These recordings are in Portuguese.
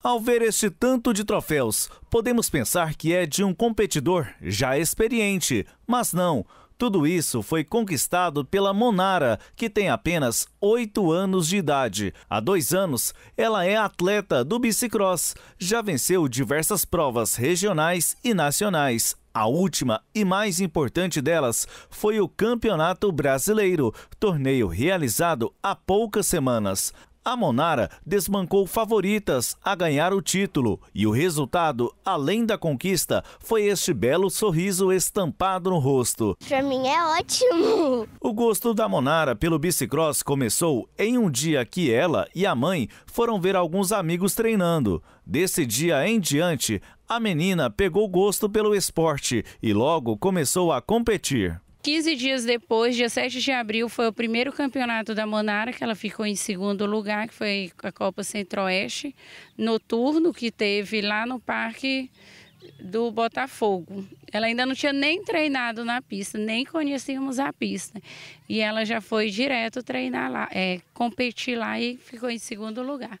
Ao ver este tanto de troféus, podemos pensar que é de um competidor já experiente, mas não. Tudo isso foi conquistado pela Monara, que tem apenas 8 anos de idade. Há dois anos, ela é atleta do bicicross. Já venceu diversas provas regionais e nacionais. A última e mais importante delas foi o Campeonato Brasileiro, torneio realizado há poucas semanas a Monara desmancou favoritas a ganhar o título e o resultado, além da conquista, foi este belo sorriso estampado no rosto. Para mim é ótimo! O gosto da Monara pelo bicicross começou em um dia que ela e a mãe foram ver alguns amigos treinando. Desse dia em diante, a menina pegou gosto pelo esporte e logo começou a competir. 15 dias depois, dia 7 de abril, foi o primeiro campeonato da Monara, que ela ficou em segundo lugar, que foi a Copa Centro-Oeste, noturno, que teve lá no Parque do Botafogo. Ela ainda não tinha nem treinado na pista, nem conhecíamos a pista. E ela já foi direto treinar lá, é, competir lá e ficou em segundo lugar.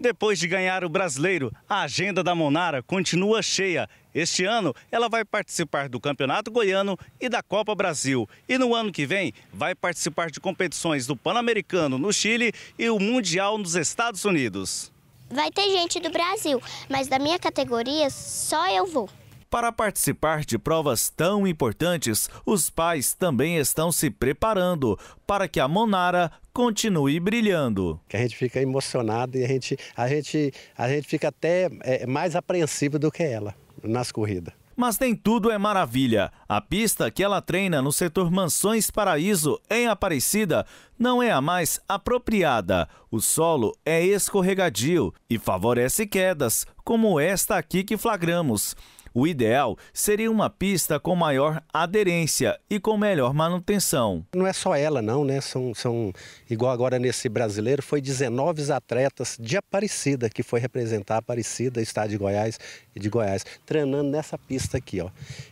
Depois de ganhar o brasileiro, a agenda da Monara continua cheia. Este ano, ela vai participar do Campeonato Goiano e da Copa Brasil. E no ano que vem, vai participar de competições do Pan-Americano no Chile e o Mundial nos Estados Unidos. Vai ter gente do Brasil, mas da minha categoria só eu vou. Para participar de provas tão importantes, os pais também estão se preparando para que a Monara continue brilhando. Que a gente fica emocionado e a gente, a gente, a gente fica até é, mais apreensivo do que ela nas corridas mas nem tudo é maravilha. A pista que ela treina no setor Mansões Paraíso, em Aparecida, não é a mais apropriada. O solo é escorregadio e favorece quedas, como esta aqui que flagramos. O ideal seria uma pista com maior aderência e com melhor manutenção. Não é só ela não, né? São, são igual agora nesse brasileiro, foi 19 atletas de Aparecida que foi representar Aparecida, estado de Goiás e de Goiás, treinando nessa pista aqui, ó.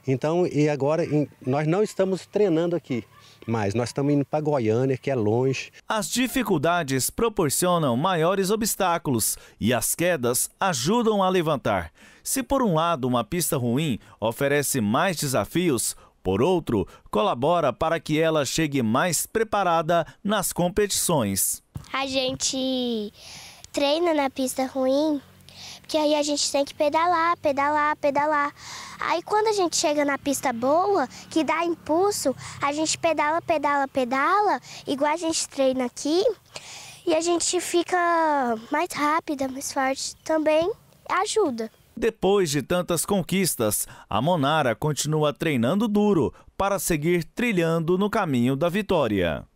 Então, e agora nós não estamos treinando aqui mas nós estamos indo para Goiânia, que é longe. As dificuldades proporcionam maiores obstáculos e as quedas ajudam a levantar. Se por um lado uma pista ruim oferece mais desafios, por outro, colabora para que ela chegue mais preparada nas competições. A gente treina na pista ruim porque aí a gente tem que pedalar, pedalar, pedalar. Aí quando a gente chega na pista boa, que dá impulso, a gente pedala, pedala, pedala, igual a gente treina aqui, e a gente fica mais rápida, mais forte. Também ajuda. Depois de tantas conquistas, a Monara continua treinando duro para seguir trilhando no caminho da vitória.